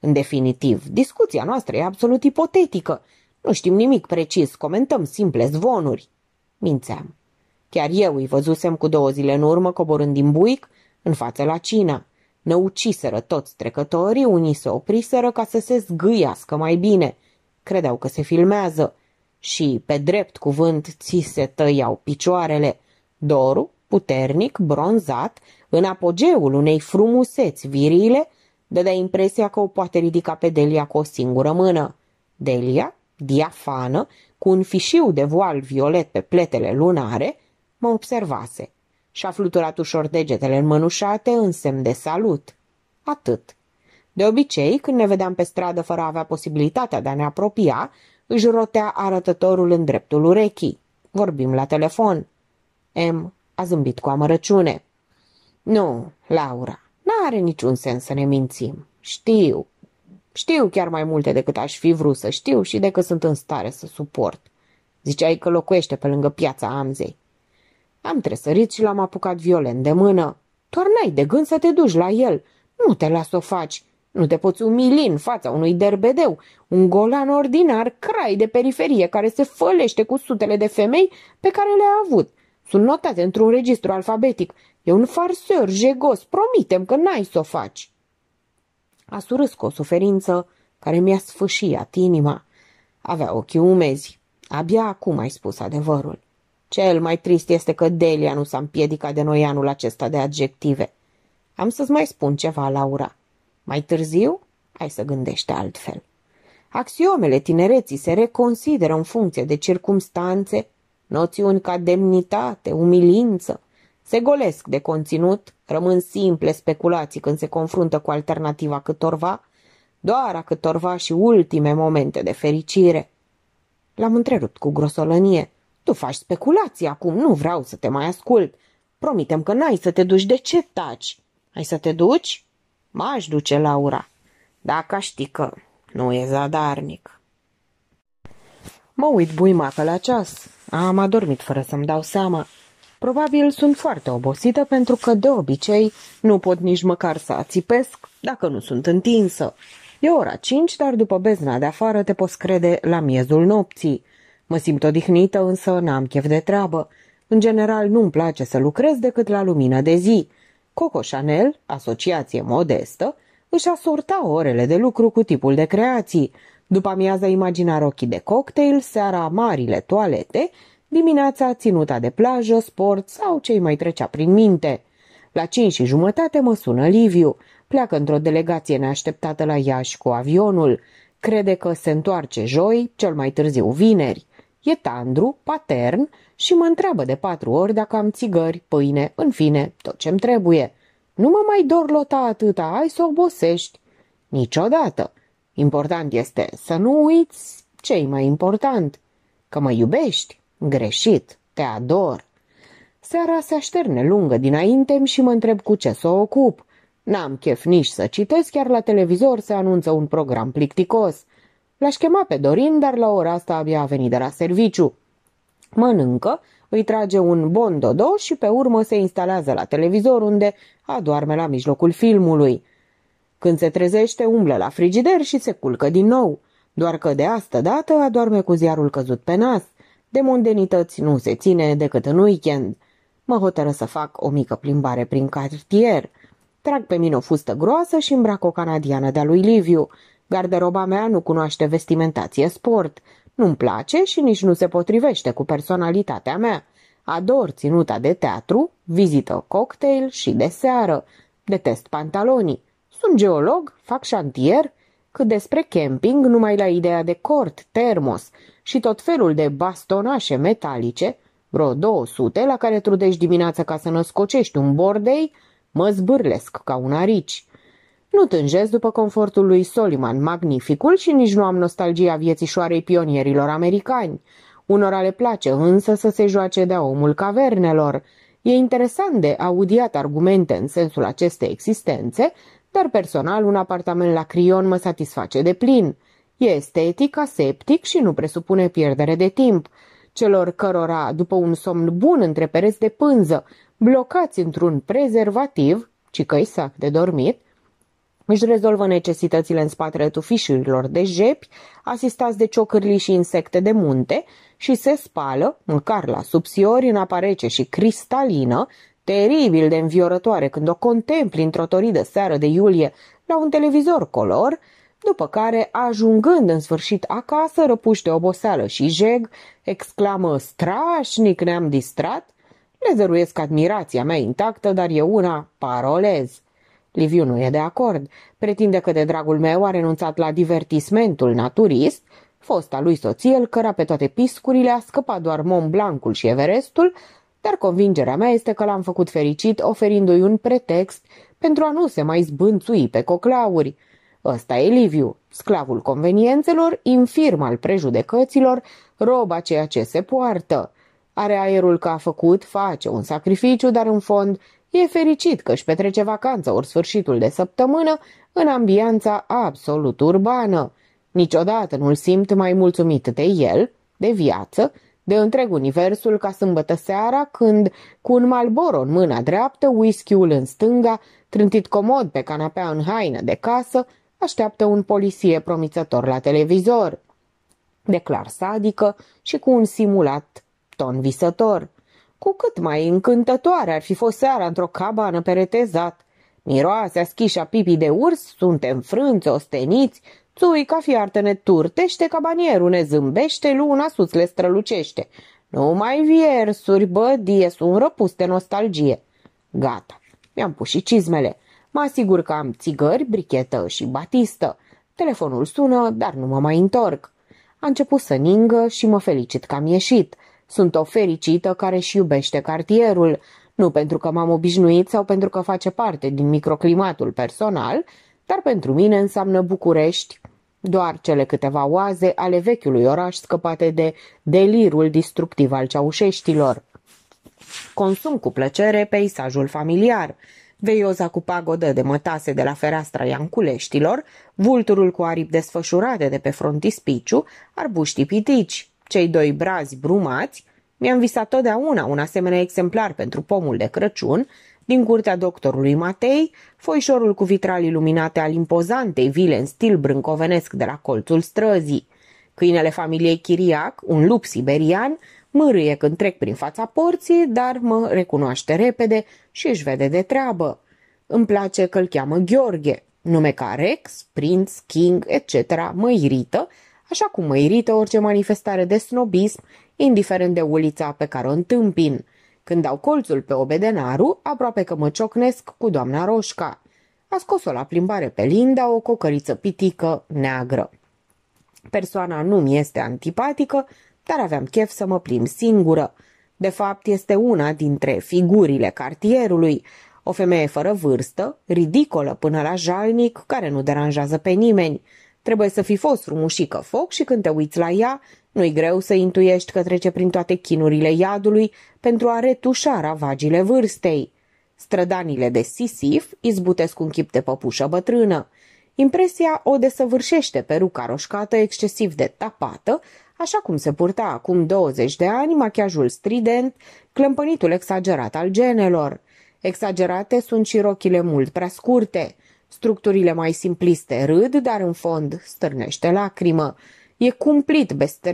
În definitiv, discuția noastră e absolut ipotetică nu știm nimic precis, comentăm simple zvonuri. Mințeam. Chiar eu îi văzusem cu două zile în urmă coborând din buic în față la Cina. uciseră toți trecătorii, unii se opriseră ca să se zgâiască mai bine. Credeau că se filmează și, pe drept cuvânt, ți se tăiau picioarele. Doru, puternic, bronzat, în apogeul unei frumuseți virile, dădea impresia că o poate ridica pe Delia cu o singură mână. Delia diafană, cu un fișiu de voal violet pe pletele lunare, mă observase și-a fluturat ușor degetele înmănușate în semn de salut. Atât. De obicei, când ne vedeam pe stradă fără a avea posibilitatea de a ne apropia, își rotea arătătorul în dreptul urechii. Vorbim la telefon. M a zâmbit cu amărăciune. Nu, Laura, n-are niciun sens să ne mințim. Știu. Știu chiar mai multe decât aș fi vrut să știu și decât sunt în stare să suport. Ziceai că locuiește pe lângă piața Amzei. Am tresărit și l-am apucat violent de mână. Doar n-ai de gând să te duci la el. Nu te las să o faci. Nu te poți umili în fața unui derbedeu, un golan ordinar, crai de periferie, care se fălește cu sutele de femei pe care le-a avut. Sunt notate într-un registru alfabetic. E un farseur jegos, promitem că n-ai să o faci. A surâs cu o suferință care mi-a sfâșiat inima. Avea ochii umezi. Abia acum ai spus adevărul. Cel mai trist este că Delia nu s-a împiedicat de noi anul acesta de adjective. Am să-ți mai spun ceva, Laura. Mai târziu, ai să gândești altfel. Axiomele tinereții se reconsideră în funcție de circumstanțe, noțiuni ca demnitate, umilință, se golesc de conținut, rămân simple speculații când se confruntă cu alternativa câtorva, doar a câtorva și ultime momente de fericire. L-am întrerupt cu grosolănie. Tu faci speculații acum, nu vreau să te mai ascult. Promitem că n-ai să te duci, de ce taci? Ai să te duci? M-aș duce, Laura. Dacă ști că nu e zadarnic. Mă uit buimată la ceas. Am adormit fără să-mi dau seama. Probabil sunt foarte obosită pentru că de obicei nu pot nici măcar să ațipesc dacă nu sunt întinsă. E ora 5, dar după bezna de afară te poți crede la miezul nopții. Mă simt odihnită, însă n-am chef de treabă. În general nu-mi place să lucrez decât la lumină de zi. Coco Chanel, asociație modestă, își asorta orele de lucru cu tipul de creații. După amiaza imagina rochii de cocktail, seara marile toalete Dimineața, ținuta de plajă, sport sau ce mai trecea prin minte. La cinci și jumătate mă sună Liviu. Pleacă într-o delegație neașteptată la Iași cu avionul. Crede că se întoarce joi, cel mai târziu vineri. E tandru, patern și mă întreabă de patru ori dacă am țigări, pâine, în fine, tot ce-mi trebuie. Nu mă mai dor lota atâta, ai să obosești. Niciodată. Important este să nu uiți ce-i mai important, că mă iubești. Greșit, te ador. Seara se așterne lungă dinainte și mă întreb cu ce să o ocup. N-am chef nici să citesc, chiar la televizor se anunță un program plicticos. L-aș chema pe Dorin, dar la ora asta abia a venit de la serviciu. Mănâncă, îi trage un bon dodo și pe urmă se instalează la televizor unde adoarme la mijlocul filmului. Când se trezește, umblă la frigider și se culcă din nou, doar că de asta dată adoarme cu ziarul căzut pe nas. De mondenități nu se ține decât în weekend. Mă hotără să fac o mică plimbare prin cartier. Trag pe mine o fustă groasă și îmbrac o canadiană de-a lui Liviu. Garderoba mea nu cunoaște vestimentație sport. Nu-mi place și nici nu se potrivește cu personalitatea mea. Ador ținuta de teatru, vizită cocktail și de seară. Detest pantalonii. Sunt geolog, fac șantier, cât despre camping numai la ideea de cort, termos și tot felul de bastonașe metalice, vreo 200, la care trudești dimineața ca să născocești un bordei, mă zbârlesc ca un arici. Nu tânjesc după confortul lui Soliman magnificul și nici nu am nostalgia viețișoarei pionierilor americani. Unora le place însă să se joace de omul cavernelor. E interesant de audiat argumente în sensul acestei existențe, dar personal, un apartament la Crion mă satisface de plin. E estetic, aseptic și nu presupune pierdere de timp. Celor cărora, după un somn bun între pereți de pânză, blocați într-un prezervativ, ci că sac de dormit, își rezolvă necesitățile în spatele tufișurilor de jepi, asistați de ciocârlii și insecte de munte și se spală, măcar la subțiori, în aparece și cristalină, teribil de înviorătoare când o contempli într-o toridă seară de iulie la un televizor color, după care, ajungând în sfârșit acasă, răpuși de oboseală și jeg, exclamă strașnic ne-am distrat, le zăruiesc admirația mea intactă, dar eu una parolez. Liviu nu e de acord, pretinde că de dragul meu a renunțat la divertismentul naturist, fosta lui soție îl căra pe toate piscurile, a scăpat doar Mont Blancul și Everestul, dar convingerea mea este că l-am făcut fericit oferindu-i un pretext pentru a nu se mai zbânțui pe coclauri. Ăsta e Liviu, sclavul conveniențelor, infirm al prejudecăților, roba ceea ce se poartă. Are aerul că a făcut, face un sacrificiu, dar în fond e fericit că își petrece vacanța ori sfârșitul de săptămână în ambianța absolut urbană. Niciodată nu-l simt mai mulțumit de el, de viață, de întreg universul ca sâmbătă seara când, cu un malboro în mâna dreaptă, whisky-ul în stânga, trântit comod pe canapea în haină de casă, așteaptă un polisie promițător la televizor. Declar sadică și cu un simulat ton visător. Cu cât mai încântătoare ar fi fost seara într-o cabană peretezat. Miroase schișa pipii de urs, suntem frânți, osteniți, Țui ca ne turtește, ca banierul ne zâmbește, luna sus le strălucește. Nu mai viersuri, die, sunt răpuste nostalgie. Gata, mi-am pus și cizmele. Mă asigur că am țigări, brichetă și batistă. Telefonul sună, dar nu mă mai întorc. A început să ningă și mă felicit că am ieșit. Sunt o fericită care și iubește cartierul, nu pentru că m-am obișnuit sau pentru că face parte din microclimatul personal, dar pentru mine înseamnă București, doar cele câteva oaze ale vechiului oraș scăpate de delirul destructiv al ceaușeștilor. Consum cu plăcere peisajul familiar, veioza cu pagodă de mătase de la fereastra ianculeștilor, vulturul cu aripi desfășurate de pe frontispiciu, arbuștii pitici, cei doi brazi brumați, mi-am visat totdeauna un asemenea exemplar pentru pomul de Crăciun, din curtea doctorului Matei, foișorul cu vitral iluminate al impozantei vile în stil brâncovenesc de la colțul străzii. Câinele familiei Chiriac, un lup siberian, mârâie când trec prin fața porții, dar mă recunoaște repede și își vede de treabă. Îmi place că îl cheamă Gheorghe, nume ca Rex, Prinț, King, etc. mă irită, așa cum mă irită orice manifestare de snobism, indiferent de ulița pe care o întâmpin – când dau colțul pe obedenaru, aproape că mă ciocnesc cu doamna Roșca. A scos-o la plimbare pe Linda, o cocăriță pitică, neagră. Persoana nu mi este antipatică, dar aveam chef să mă plim, singură. De fapt, este una dintre figurile cartierului, o femeie fără vârstă, ridicolă până la jalnic, care nu deranjează pe nimeni. Trebuie să fi fost rumușică foc și când te uiți la ea, nu-i greu să intuiești că trece prin toate chinurile iadului pentru a retușa ravagile vârstei. Strădanile de Sisif izbutesc un chip de păpușă bătrână. Impresia o desăvârșește peruca roșcată excesiv de tapată, așa cum se purta acum 20 de ani machiajul strident, clămpănitul exagerat al genelor. Exagerate sunt și rochile mult prea scurte. Structurile mai simpliste râd, dar în fond stârnește lacrimă. E cumplit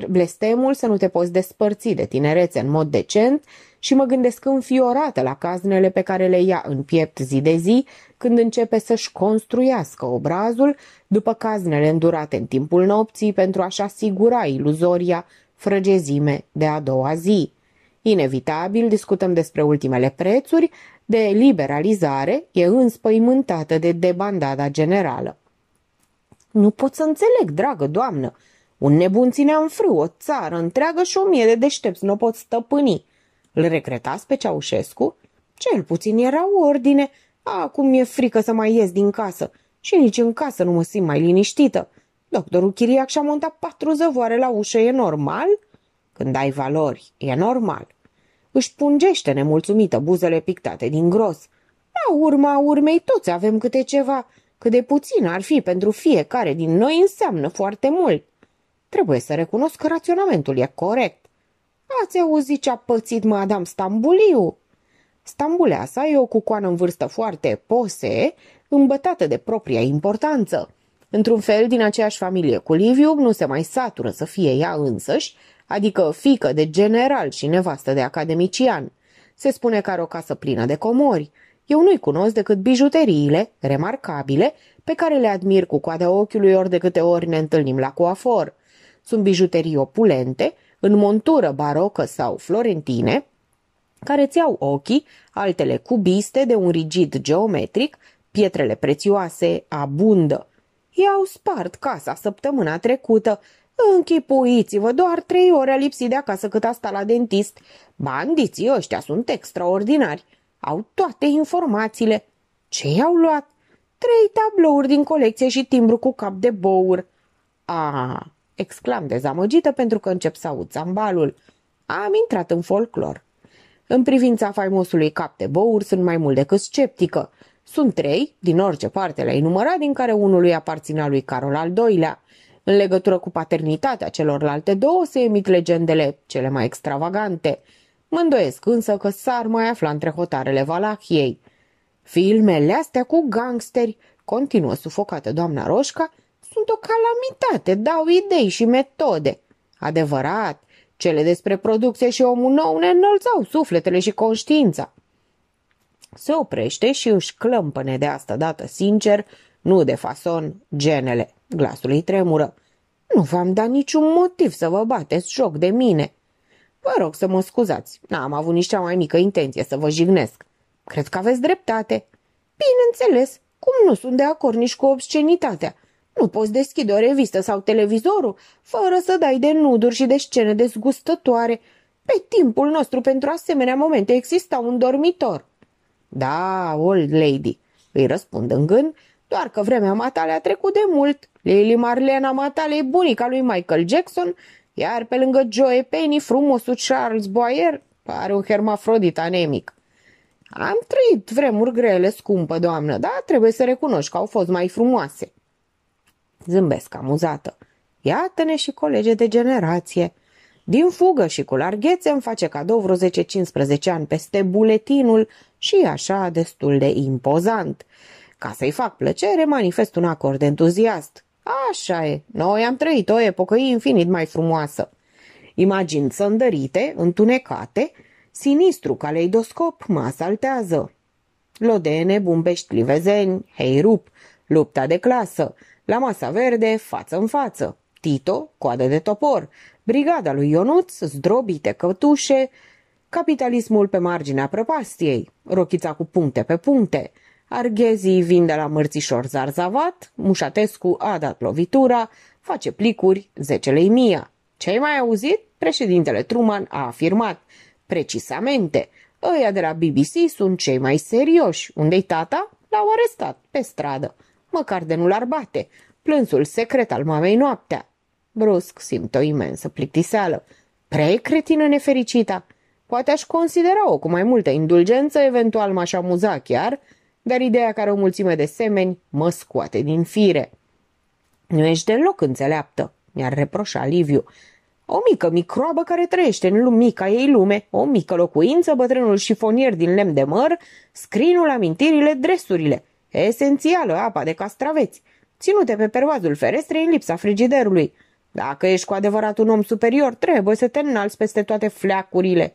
blestemul să nu te poți despărți de tinerețe în mod decent și mă gândesc înfiorată la caznele pe care le ia în piept zi de zi când începe să-și construiască obrazul după caznele îndurate în timpul nopții pentru a-și asigura iluzoria frăgezime de a doua zi. Inevitabil discutăm despre ultimele prețuri, de liberalizare e înspăimântată de debandada generală. Nu pot să înțeleg, dragă doamnă, un nebun ținea în frâu o țară întreagă și o mie de deștepți nu o pot stăpâni. Îl recretați pe Ceaușescu? Cel puțin era ordine. Acum mi e frică să mai ies din casă și nici în casă nu mă simt mai liniștită. Doctorul Chiriac și-a montat patru zăvoare la ușă, e normal? Când ai valori, e normal. Își pungește nemulțumită buzele pictate din gros. La urma urmei toți avem câte ceva. Cât de puțin ar fi pentru fiecare din noi înseamnă foarte mult. Trebuie să recunosc că raționamentul e corect. Ați auzit ce a pățit Madame Stambuliu? Stambuleasa e o cucoană în vârstă foarte pose, îmbătată de propria importanță. Într-un fel, din aceeași familie cu Liviu, nu se mai satură să fie ea însăși, adică fică de general și nevastă de academician. Se spune că are o casă plină de comori. Eu nu-i cunosc decât bijuteriile, remarcabile, pe care le admir cu coada ochiului ori de câte ori ne întâlnim la coafor. Sunt bijuterii opulente, în montură barocă sau florentine, care ți au ochii, altele cubiste de un rigid geometric, pietrele prețioase abundă. I-au spart casa săptămâna trecută. Închipuiți-vă, doar trei ore a lipsit de acasă cât asta la dentist. Bandiții ăștia sunt extraordinari. Au toate informațiile. Ce i-au luat? Trei tablouri din colecție și timbru cu cap de bour. A, exclam dezamăgită pentru că încep să aud zambalul. Am intrat în folclor. În privința faimosului cap de bouri sunt mai mult decât sceptică. Sunt trei, din orice parte le-ai numărat, din care unul lui aparținea lui Carol al doilea. În legătură cu paternitatea celorlalte două se emit legendele cele mai extravagante. Mă îndoiesc însă că s-ar mai afla între hotarele Valahiei. Filmele astea cu gangsteri, continuă sufocată doamna Roșca, sunt o calamitate, dau idei și metode. Adevărat, cele despre producție și omul nou ne înălțau sufletele și conștiința. Se oprește și își clămpăne de asta dată sincer, nu de fason, genele. Glasul îi tremură. Nu v-am dat niciun motiv să vă bateți joc de mine. Vă rog să mă scuzați, n-am avut nici cea mai mică intenție să vă jignesc. Cred că aveți dreptate. Bineînțeles, cum nu sunt de acord nici cu obscenitatea, nu poți deschide o revistă sau televizorul fără să dai de nuduri și de scene dezgustătoare. Pe timpul nostru pentru asemenea momente exista un dormitor. Da, old lady, îi răspund în gând, doar că vremea matale a trecut de mult. Lily Marlena Matale e bunica lui Michael Jackson, iar pe lângă Joe Penny, frumosul Charles Boyer pare un hermafrodit anemic. Am trăit vremuri grele, scumpă doamnă, dar trebuie să recunoști că au fost mai frumoase. Zâmbesc amuzată. Iată-ne și colege de generație. Din fugă și cu larghețe îmi face cadou vreo 10-15 ani peste buletinul și așa destul de impozant. Ca să-i fac plăcere, manifest un acord entuziast. Așa e, noi am trăit o epocă infinit mai frumoasă. Imagini săndărite, întunecate, sinistru caleidoscop mă asaltează. Lodene, bumbești, livezeni, hei rup, lupta de clasă, la masa verde, față în față, Tito, coadă de topor, brigada lui Ionuț, zdrobite cătușe, capitalismul pe marginea prăpastiei, rochița cu puncte pe puncte, arghezii vin de la mărțișor zarzavat, Mușatescu a dat lovitura, face plicuri, zecelei mia. Ce-ai mai auzit? Președintele Truman a afirmat. Precisamente, ăia de la BBC sunt cei mai serioși. Unde-i tata? L-au arestat pe stradă măcar de nu-l ar bate, plânsul secret al mamei noaptea. Brusc simt o imensă plictiseală. Prea cretină nefericita. Poate aș considera-o cu mai multă indulgență, eventual m-aș amuza chiar, dar ideea care o mulțime de semeni mă scoate din fire. Nu ești deloc înțeleaptă, mi-ar reproșa Liviu. O mică microabă care trăiește în lumica ei lume, o mică locuință, bătrânul șifonier din lemn de măr, scrinul, amintirile, dresurile. Esențială apa de castraveți, ținute pe pervazul ferestrei în lipsa frigiderului. Dacă ești cu adevărat un om superior, trebuie să te înalți peste toate fleacurile.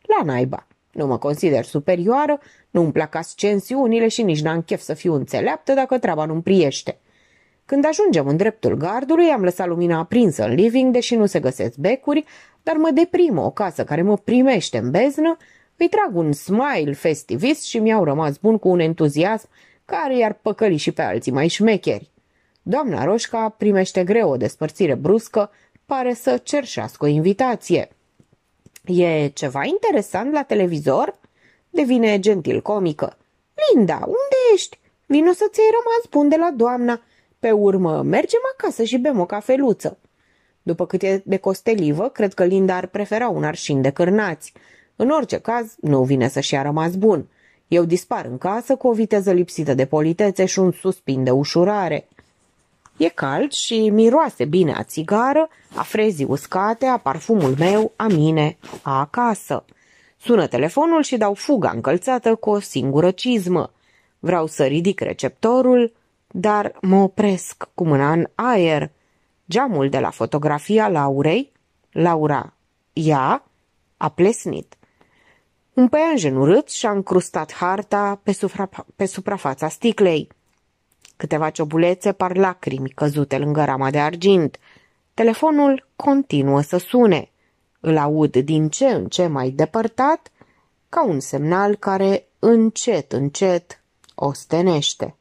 La naiba! Nu mă consider superioară, nu-mi plac ascensiunile și nici n-am chef să fiu înțeleaptă dacă treaba nu-mi priește. Când ajungem în dreptul gardului, am lăsat lumina aprinsă în living, deși nu se găsesc becuri, dar mă deprimă o casă care mă primește în beznă, îi trag un smile festivist și mi-au rămas bun cu un entuziasm care i-ar păcăli și pe alții mai șmecheri. Doamna Roșca primește greu o despărțire bruscă, pare să cerșească o invitație. E ceva interesant la televizor? Devine gentil comică. Linda, unde ești? Vino să ți-ai rămas bun de la doamna. Pe urmă, mergem acasă și bem o cafeluță. După cât e de costelivă, cred că Linda ar prefera un arșin de cârnați. În orice caz, nu vine să-și a rămas bun. Eu dispar în casă cu o viteză lipsită de politețe și un suspin de ușurare. E cald și miroase bine a țigară, a frezii uscate, a parfumul meu, a mine, a acasă. Sună telefonul și dau fuga încălțată cu o singură cizmă. Vreau să ridic receptorul, dar mă opresc cu mâna în aer. Geamul de la fotografia Laurei, Laura, ea, a plesnit. Un păianjen urât și-a încrustat harta pe, sufra, pe suprafața sticlei. Câteva ciobulețe par lacrimi căzute lângă rama de argint. Telefonul continuă să sune. Îl aud din ce în ce mai depărtat, ca un semnal care încet, încet ostenește.